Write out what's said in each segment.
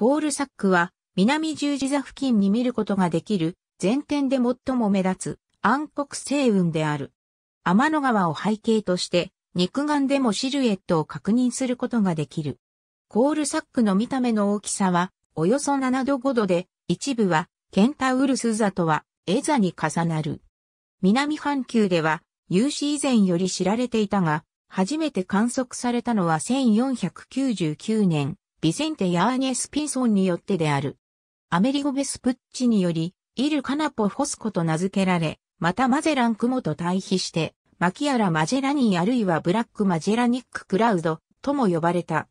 コールサックは南十字座付近に見ることができる全天で最も目立つ暗黒星雲である。天の川を背景として肉眼でもシルエットを確認することができる。コールサックの見た目の大きさはおよそ7度5度で一部はケンタウルス座とはエザに重なる。南半球では有史以前より知られていたが初めて観測されたのは1499年ビセンテ・ヤーニェ・ス・ピンソンによってである。アメリゴ・ベスプッチにより、イル・カナポ・フォスコと名付けられ、またマゼラン・クモと対比して、マキアラ・マジェラニーあるいはブラック・マジェラニック・クラウドとも呼ばれた。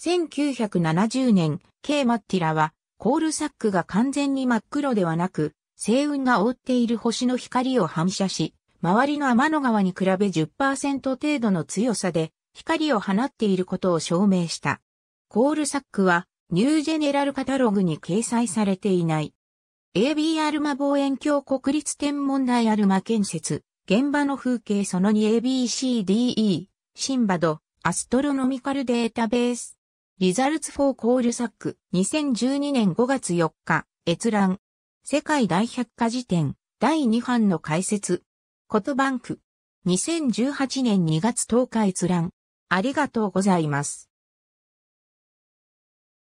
1970年、K・ マッティラは、コールサックが完全に真っ黒ではなく、星雲が覆っている星の光を反射し、周りの天の川に比べ10%程度の強さで光を放っていることを証明した。コールサックはニュージェネラルカタログに掲載されていない。AB アルマ望遠鏡国立天文台アルマ建設、現場の風景その 2ABCDE、シンバド、アストロノミカルデータベース。リザルツフォーコールサック、2012年5月4日、閲覧。世界大百科事典、第2版の解説。ことバンク。2018年2月10日閲覧。ありがとうございます。